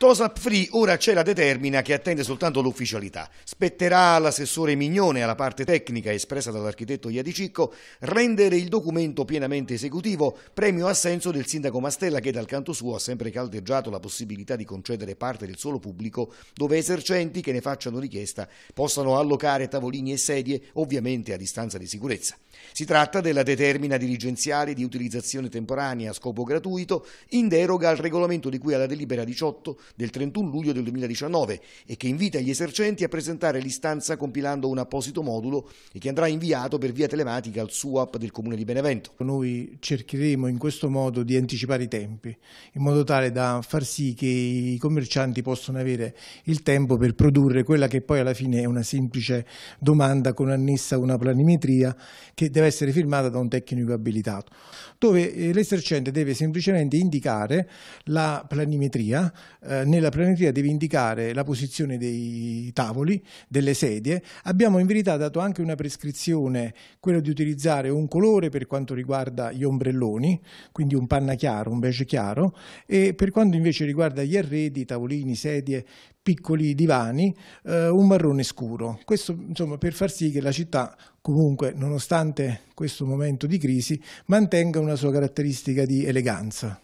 Tosap Free ora c'è la determina che attende soltanto l'ufficialità. Spetterà all'assessore Mignone, alla parte tecnica espressa dall'architetto Iadicicco, rendere il documento pienamente esecutivo, premio assenso del sindaco Mastella che dal canto suo ha sempre caldeggiato la possibilità di concedere parte del suolo pubblico dove esercenti che ne facciano richiesta possano allocare tavolini e sedie, ovviamente a distanza di sicurezza. Si tratta della determina dirigenziale di utilizzazione temporanea a scopo gratuito in deroga al regolamento di cui alla delibera 18 del 31 luglio del 2019 e che invita gli esercenti a presentare l'istanza compilando un apposito modulo e che andrà inviato per via telematica al SUAP del Comune di Benevento. Noi cercheremo in questo modo di anticipare i tempi, in modo tale da far sì che i commercianti possano avere il tempo per produrre quella che poi alla fine è una semplice domanda con annessa una planimetria che deve essere firmata da un tecnico abilitato, dove eh, l'esercente deve semplicemente indicare la planimetria eh, nella planimetria devi indicare la posizione dei tavoli, delle sedie. Abbiamo in verità dato anche una prescrizione, quella di utilizzare un colore per quanto riguarda gli ombrelloni, quindi un panna chiaro, un beige chiaro, e per quanto invece riguarda gli arredi, tavolini, sedie, piccoli divani, eh, un marrone scuro. Questo insomma per far sì che la città comunque, nonostante questo momento di crisi, mantenga una sua caratteristica di eleganza.